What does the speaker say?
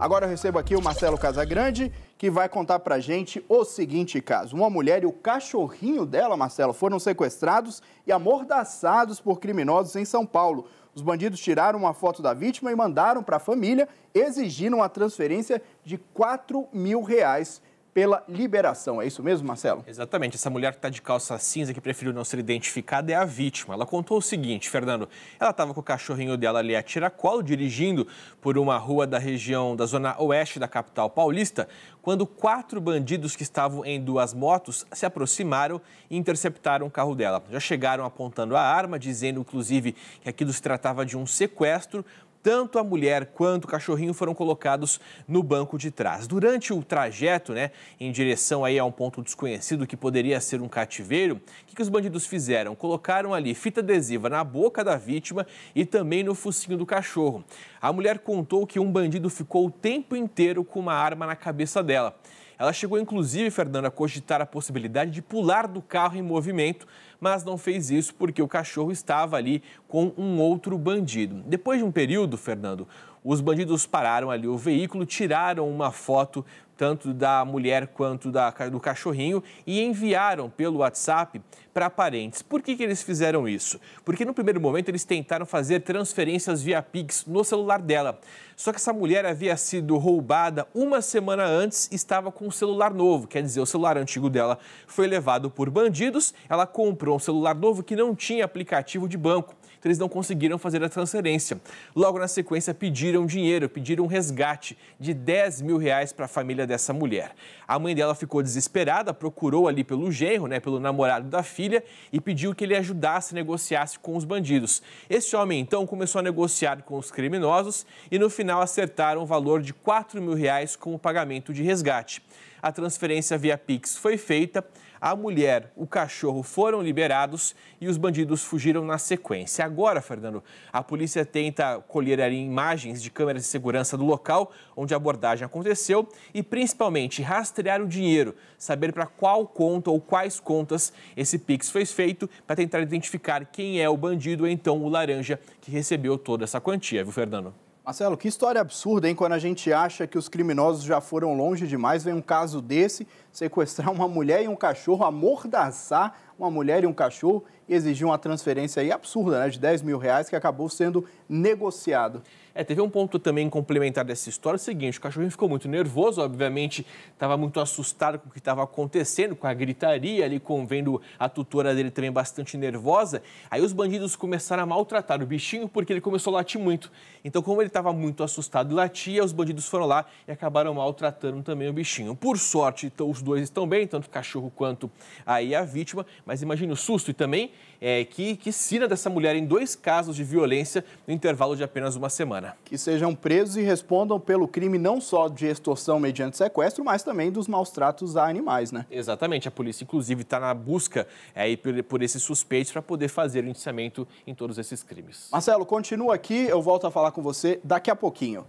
Agora eu recebo aqui o Marcelo Casagrande, que vai contar pra gente o seguinte caso. Uma mulher e o cachorrinho dela, Marcelo, foram sequestrados e amordaçados por criminosos em São Paulo. Os bandidos tiraram uma foto da vítima e mandaram para a família, exigindo a transferência de 4 mil reais pela liberação. É isso mesmo, Marcelo? Exatamente. Essa mulher que está de calça cinza, que preferiu não ser identificada, é a vítima. Ela contou o seguinte, Fernando. Ela estava com o cachorrinho dela ali a tiracolo, dirigindo por uma rua da região da zona oeste da capital paulista, quando quatro bandidos que estavam em duas motos se aproximaram e interceptaram o carro dela. Já chegaram apontando a arma, dizendo inclusive que aquilo se tratava de um sequestro, tanto a mulher quanto o cachorrinho foram colocados no banco de trás. Durante o trajeto, né, em direção aí a um ponto desconhecido que poderia ser um cativeiro, o que, que os bandidos fizeram? Colocaram ali fita adesiva na boca da vítima e também no focinho do cachorro. A mulher contou que um bandido ficou o tempo inteiro com uma arma na cabeça dela. Ela chegou, inclusive, Fernando a cogitar a possibilidade de pular do carro em movimento, mas não fez isso porque o cachorro estava ali com um outro bandido. Depois de um período, Fernando, os bandidos pararam ali o veículo, tiraram uma foto tanto da mulher quanto da, do cachorrinho e enviaram pelo WhatsApp para parentes. Por que, que eles fizeram isso? Porque no primeiro momento eles tentaram fazer transferências via Pix no celular dela. Só que essa mulher havia sido roubada uma semana antes e estava com um celular novo, quer dizer, o celular antigo dela foi levado por bandidos, ela comprou comprou um celular novo que não tinha aplicativo de banco. Então eles não conseguiram fazer a transferência. Logo na sequência pediram dinheiro, pediram um resgate de 10 mil reais para a família dessa mulher. A mãe dela ficou desesperada, procurou ali pelo genro, né, pelo namorado da filha e pediu que ele ajudasse, negociasse com os bandidos. Esse homem então começou a negociar com os criminosos e no final acertaram o valor de 4 mil reais como pagamento de resgate a transferência via Pix foi feita, a mulher, o cachorro foram liberados e os bandidos fugiram na sequência. Agora, Fernando, a polícia tenta colher ali imagens de câmeras de segurança do local onde a abordagem aconteceu e principalmente rastrear o dinheiro, saber para qual conta ou quais contas esse Pix foi feito para tentar identificar quem é o bandido ou então o laranja que recebeu toda essa quantia, viu, Fernando? Marcelo, que história absurda, hein? Quando a gente acha que os criminosos já foram longe demais, vem um caso desse, sequestrar uma mulher e um cachorro, amordaçar uma mulher e um cachorro, e exigiu uma transferência aí absurda, né, de 10 mil reais, que acabou sendo negociado. É, teve um ponto também complementar dessa história, é o seguinte, o cachorrinho ficou muito nervoso, obviamente estava muito assustado com o que estava acontecendo, com a gritaria ali, com, vendo a tutora dele também bastante nervosa. Aí os bandidos começaram a maltratar o bichinho porque ele começou a latir muito. Então, como ele estava muito assustado e latia, os bandidos foram lá e acabaram maltratando também o bichinho. Por sorte, então, os dois estão bem, tanto o cachorro quanto aí a vítima, mas imagine o susto e também é, que, que sina dessa mulher em dois casos de violência no intervalo de apenas uma semana. Que sejam presos e respondam pelo crime não só de extorsão mediante sequestro, mas também dos maus tratos a animais, né? Exatamente. A polícia, inclusive, está na busca é, por, por esses suspeitos para poder fazer o indiciamento em todos esses crimes. Marcelo, continua aqui. Eu volto a falar com você daqui a pouquinho.